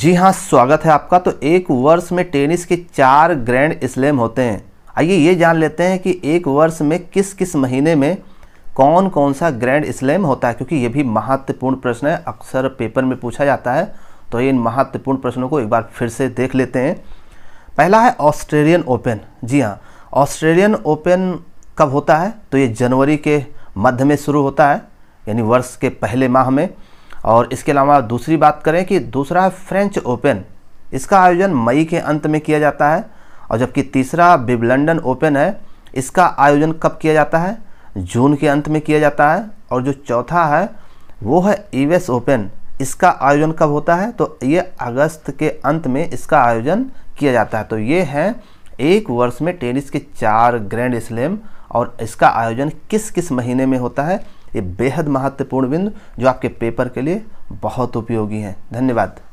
जी हाँ स्वागत है आपका तो एक वर्ष में टेनिस के चार ग्रैंड स्लैम होते हैं आइए ये जान लेते हैं कि एक वर्ष में किस किस महीने में कौन कौन सा ग्रैंड स्लैम होता है क्योंकि ये भी महत्वपूर्ण प्रश्न है अक्सर पेपर में पूछा जाता है तो इन महत्वपूर्ण प्रश्नों को एक बार फिर से देख लेते हैं पहला है ऑस्ट्रेलियन ओपन जी हाँ ऑस्ट्रेलियन ओपन कब होता है तो ये जनवरी के मध्य में शुरू होता है यानी वर्ष के पहले माह में और इसके अलावा दूसरी बात करें कि दूसरा है फ्रेंच ओपन इसका आयोजन मई के अंत में किया जाता है और जबकि तीसरा बिबलंडन ओपन है इसका आयोजन कब किया जाता है जून के अंत में किया जाता है और जो चौथा है वो है यूएस ओपन इसका आयोजन कब होता है तो ये अगस्त के अंत में इसका आयोजन किया जाता है तो ये हैं एक वर्ष में टेनिस के चार ग्रैंड स्लैम और इसका आयोजन किस किस महीने में होता है ये बेहद महत्वपूर्ण बिंदु जो आपके पेपर के लिए बहुत उपयोगी हैं धन्यवाद